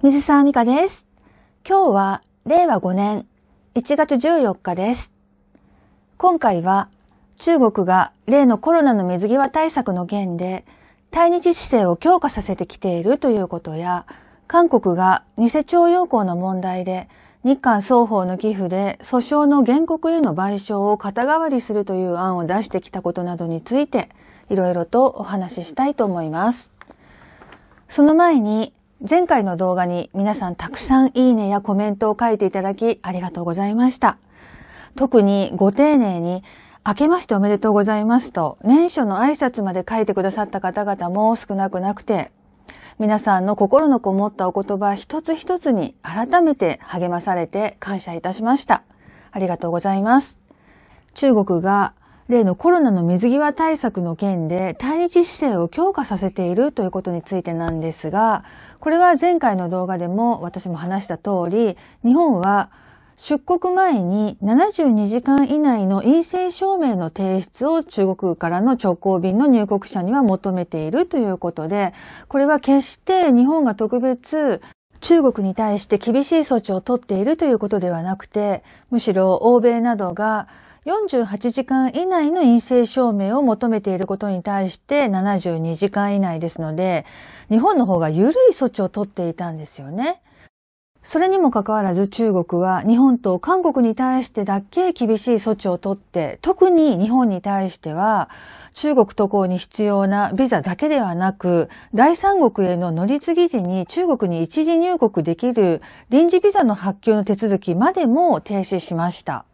水沢美香です。今日は令和5年1月14日です。今回は中国が例のコロナの水際対策の件で対日姿勢を強化させてきているということや、韓国が偽徴用工の問題で日韓双方の寄付で訴訟の原告への賠償を肩代わりするという案を出してきたことなどについて、いろいろとお話ししたいと思います。その前に、前回の動画に皆さんたくさんいいねやコメントを書いていただきありがとうございました。特にご丁寧に明けましておめでとうございますと、年初の挨拶まで書いてくださった方々も少なくなくて、皆さんの心のこもったお言葉一つ一つに改めて励まされて感謝いたしました。ありがとうございます。中国が例のコロナの水際対策の件で対日姿勢を強化させているということについてなんですが、これは前回の動画でも私も話した通り、日本は出国前に72時間以内の陰性証明の提出を中国からの直行便の入国者には求めているということで、これは決して日本が特別中国に対して厳しい措置を取っているということではなくて、むしろ欧米などが48時間以内の陰性証明を求めていることに対して72時間以内ですので、日本の方が緩い措置を取っていたんですよね。それにもかかわらず中国は日本と韓国に対してだけ厳しい措置をとって、特に日本に対しては中国渡航に必要なビザだけではなく、第三国への乗り継ぎ時に中国に一時入国できる臨時ビザの発給の手続きまでも停止しました。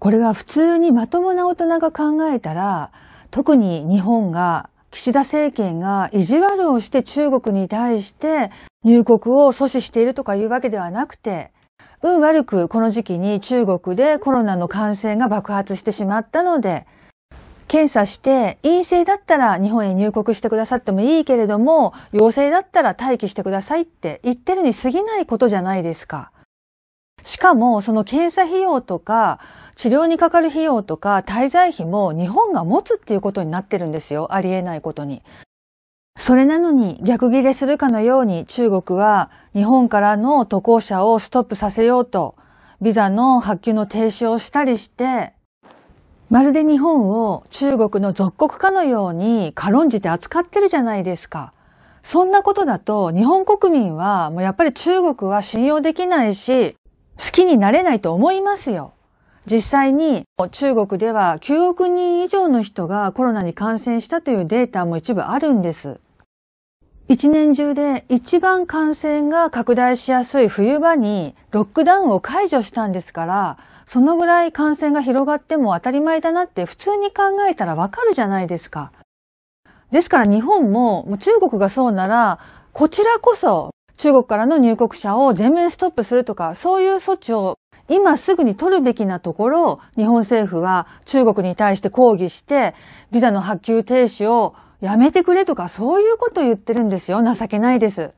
これは普通にまともな大人が考えたら、特に日本が岸田政権が意地悪をして中国に対して入国を阻止しているとかいうわけではなくて、運悪くこの時期に中国でコロナの感染が爆発してしまったので、検査して陰性だったら日本へ入国してくださってもいいけれども、陽性だったら待機してくださいって言ってるに過ぎないことじゃないですか。しかも、その検査費用とか、治療にかかる費用とか、滞在費も日本が持つっていうことになってるんですよ。ありえないことに。それなのに逆ギレするかのように中国は日本からの渡航者をストップさせようとビザの発給の停止をしたりしてまるで日本を中国の属国かのように軽んじて扱ってるじゃないですか。そんなことだと日本国民はもうやっぱり中国は信用できないし好きになれないと思いますよ。実際に中国では9億人以上の人がコロナに感染したというデータも一部あるんです。一年中で一番感染が拡大しやすい冬場にロックダウンを解除したんですから、そのぐらい感染が広がっても当たり前だなって普通に考えたらわかるじゃないですか。ですから日本も中国がそうなら、こちらこそ中国からの入国者を全面ストップするとか、そういう措置を今すぐに取るべきなところ、日本政府は中国に対して抗議して、ビザの発給停止をやめてくれとか、そういうことを言ってるんですよ。情けないです。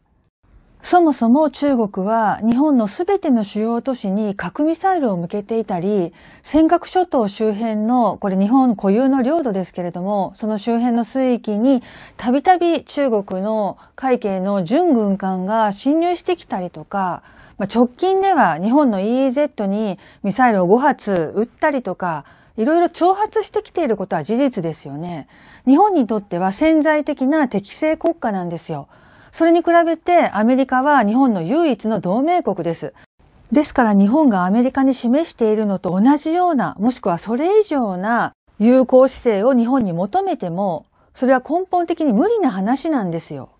そもそも中国は日本のすべての主要都市に核ミサイルを向けていたり、尖閣諸島周辺の、これ日本固有の領土ですけれども、その周辺の水域にたびたび中国の海警の準軍艦が侵入してきたりとか、まあ、直近では日本の EEZ にミサイルを5発撃ったりとか、いろいろ挑発してきていることは事実ですよね。日本にとっては潜在的な適正国家なんですよ。それに比べてアメリカは日本の唯一の同盟国です。ですから日本がアメリカに示しているのと同じような、もしくはそれ以上な友好姿勢を日本に求めても、それは根本的に無理な話なんですよ。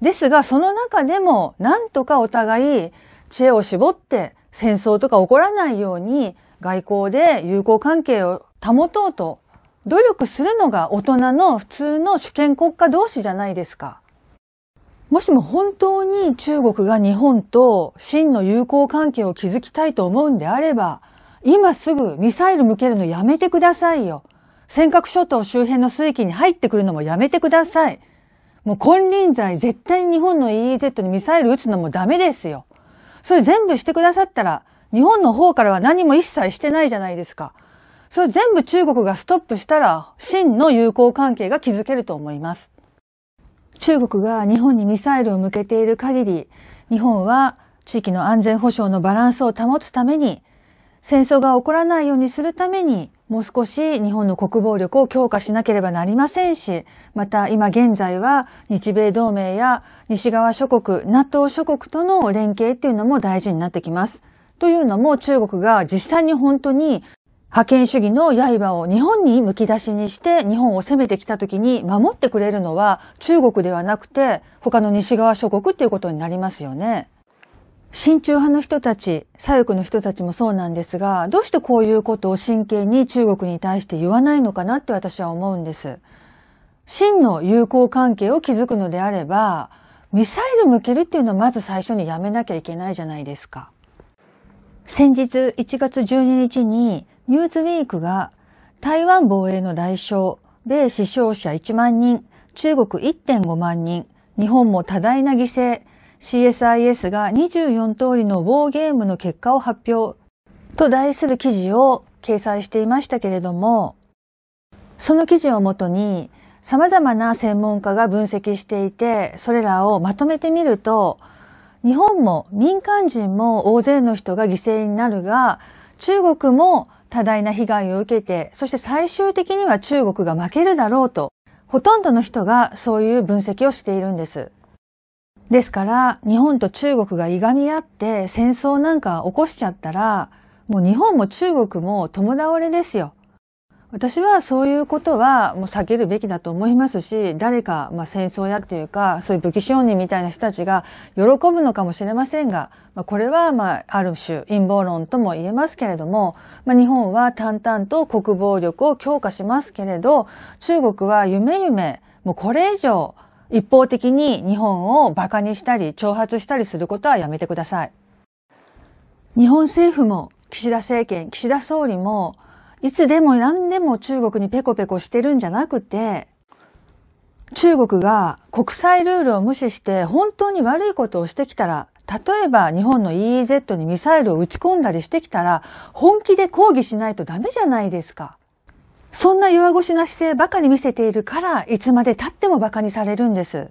ですが、その中でも、なんとかお互い知恵を絞って戦争とか起こらないように外交で友好関係を保とうと努力するのが大人の普通の主権国家同士じゃないですか。もしも本当に中国が日本と真の友好関係を築きたいと思うんであれば、今すぐミサイル向けるのやめてくださいよ。尖閣諸島周辺の水域に入ってくるのもやめてください。もう金輪際絶対に日本の EEZ にミサイル撃つのもダメですよ。それ全部してくださったら、日本の方からは何も一切してないじゃないですか。それ全部中国がストップしたら、真の友好関係が築けると思います。中国が日本にミサイルを向けている限り、日本は地域の安全保障のバランスを保つために、戦争が起こらないようにするために、もう少し日本の国防力を強化しなければなりませんし、また今現在は日米同盟や西側諸国、NATO 諸国との連携っていうのも大事になってきます。というのも中国が実際に本当に覇権主義の刃を日本にむき出しにして日本を攻めてきた時に守ってくれるのは中国ではなくて他の西側諸国っていうことになりますよね。親中派の人たち、左翼の人たちもそうなんですが、どうしてこういうことを真剣に中国に対して言わないのかなって私は思うんです。真の友好関係を築くのであれば、ミサイル向けるっていうのはまず最初にやめなきゃいけないじゃないですか。先日1月12日にニューズウィークが台湾防衛の代償、米死傷者1万人、中国1.5万人、日本も多大な犠牲、CSIS が24通りのウォーゲームの結果を発表と題する記事を掲載していましたけれども、その記事をもとに様々な専門家が分析していて、それらをまとめてみると、日本も民間人も大勢の人が犠牲になるが、中国も多大な被害を受けて、そして最終的には中国が負けるだろうと、ほとんどの人がそういう分析をしているんです。ですから、日本と中国がいがみ合って戦争なんか起こしちゃったら、もう日本も中国も共倒れですよ。私はそういうことはもう避けるべきだと思いますし、誰か、まあ、戦争やっていうか、そういう武器商人みたいな人たちが喜ぶのかもしれませんが、まあ、これは、まあ、ある種陰謀論とも言えますけれども、まあ、日本は淡々と国防力を強化しますけれど、中国は夢夢、もうこれ以上一方的に日本を馬鹿にしたり、挑発したりすることはやめてください。日本政府も、岸田政権、岸田総理も、いつでも何でも中国にペコペコしてるんじゃなくて、中国が国際ルールを無視して本当に悪いことをしてきたら、例えば日本の EEZ にミサイルを撃ち込んだりしてきたら、本気で抗議しないとダメじゃないですか。そんな弱腰な姿勢ばかり見せているから、いつまで経っても馬鹿にされるんです。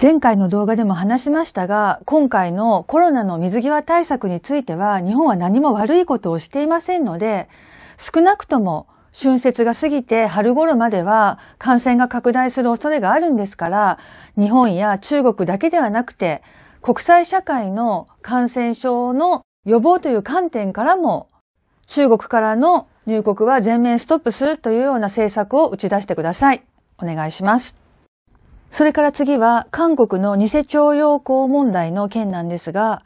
前回の動画でも話しましたが、今回のコロナの水際対策については、日本は何も悪いことをしていませんので、少なくとも春節が過ぎて春頃までは感染が拡大する恐れがあるんですから、日本や中国だけではなくて、国際社会の感染症の予防という観点からも、中国からの入国は全面ストップするというような政策を打ち出してください。お願いします。それから次は韓国の偽徴用工問題の件なんですが、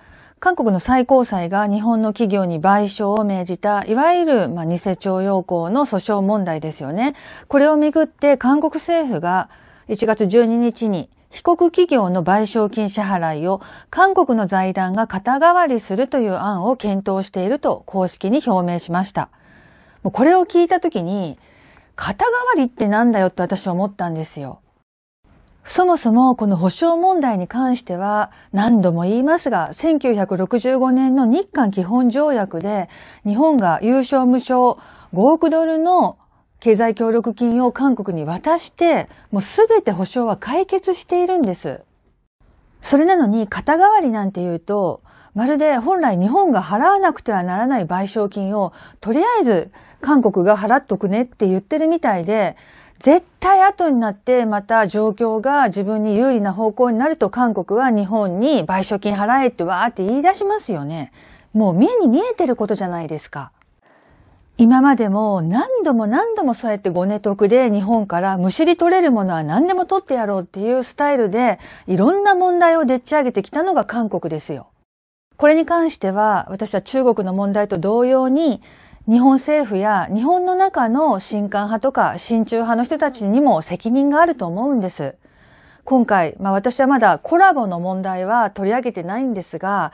韓国の最高裁が日本の企業に賠償を命じた、いわゆる、まあ、偽徴用工の訴訟問題ですよね。これをめぐって韓国政府が1月12日に被告企業の賠償金支払いを韓国の財団が肩代わりするという案を検討していると公式に表明しました。これを聞いたときに、肩代わりってなんだよって私は思ったんですよ。そもそもこの保障問題に関しては何度も言いますが、1965年の日韓基本条約で日本が有償無償5億ドルの経済協力金を韓国に渡して、もうすべて保障は解決しているんです。それなのに肩代わりなんて言うと、まるで本来日本が払わなくてはならない賠償金をとりあえず韓国が払っとくねって言ってるみたいで、絶対後になってまた状況が自分に有利な方向になると韓国は日本に賠償金払えってわーって言い出しますよね。もう目に見えてることじゃないですか。今までも何度も何度もそうやってごね得で日本からむしり取れるものは何でも取ってやろうっていうスタイルでいろんな問題をでっち上げてきたのが韓国ですよ。これに関しては私は中国の問題と同様に日本政府や日本の中の新官派とか親中派の人たちにも責任があると思うんです。今回、まあ私はまだコラボの問題は取り上げてないんですが、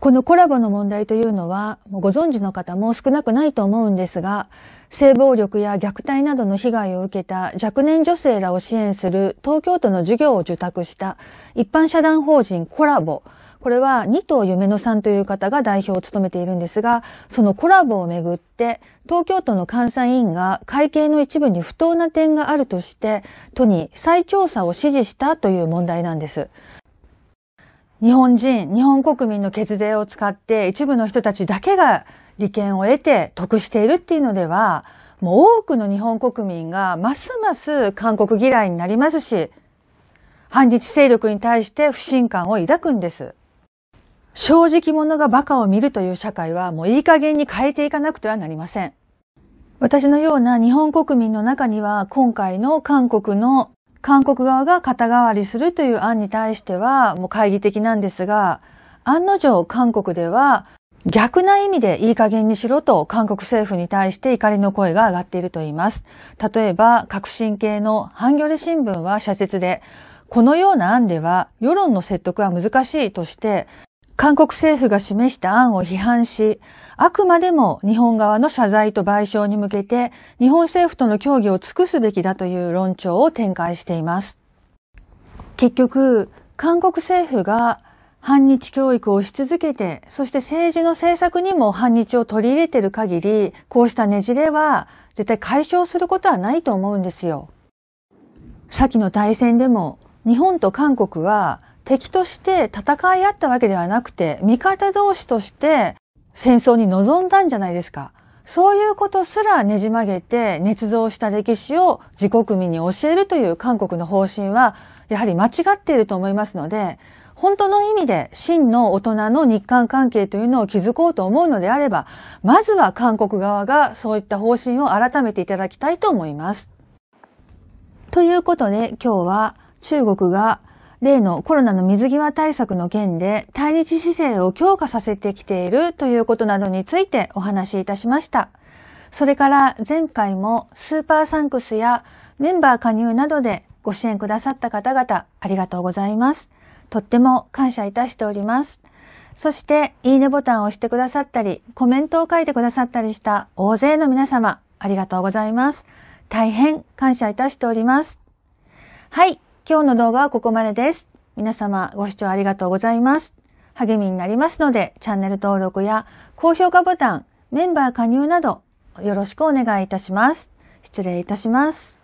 このコラボの問題というのは、ご存知の方も少なくないと思うんですが、性暴力や虐待などの被害を受けた若年女性らを支援する東京都の授業を受託した一般社団法人コラボこれは二藤夢野さんという方が代表を務めているんですが、そのコラボをめぐって、東京都の監査委員が会計の一部に不当な点があるとして、都に再調査を指示したという問題なんです。日本人、日本国民の血税を使って一部の人たちだけが利権を得て得しているっていうのでは、もう多くの日本国民がますます韓国嫌いになりますし、反日勢力に対して不信感を抱くんです。正直者が馬鹿を見るという社会はもういい加減に変えていかなくてはなりません。私のような日本国民の中には今回の韓国の韓国側が肩代わりするという案に対してはもう懐疑的なんですが、案の定韓国では逆な意味でいい加減にしろと韓国政府に対して怒りの声が上がっていると言います。例えば、革新系のハンギョレ新聞は社説で、このような案では世論の説得は難しいとして、韓国政府が示した案を批判し、あくまでも日本側の謝罪と賠償に向けて、日本政府との協議を尽くすべきだという論調を展開しています。結局、韓国政府が反日教育をし続けて、そして政治の政策にも反日を取り入れている限り、こうしたねじれは絶対解消することはないと思うんですよ。先の大戦でも、日本と韓国は敵として戦い合ったわけではなくて、味方同士として戦争に臨んだんじゃないですか。そういうことすらねじ曲げて、捏造した歴史を自国民に教えるという韓国の方針は、やはり間違っていると思いますので、本当の意味で真の大人の日韓関係というのを築こうと思うのであれば、まずは韓国側がそういった方針を改めていただきたいと思います。ということで今日は中国が例のコロナの水際対策の件で対日姿勢を強化させてきているということなどについてお話しいたしました。それから前回もスーパーサンクスやメンバー加入などでご支援くださった方々ありがとうございます。とっても感謝いたしております。そして、いいねボタンを押してくださったり、コメントを書いてくださったりした大勢の皆様、ありがとうございます。大変感謝いたしております。はい。今日の動画はここまでです。皆様ご視聴ありがとうございます。励みになりますので、チャンネル登録や高評価ボタン、メンバー加入などよろしくお願いいたします。失礼いたします。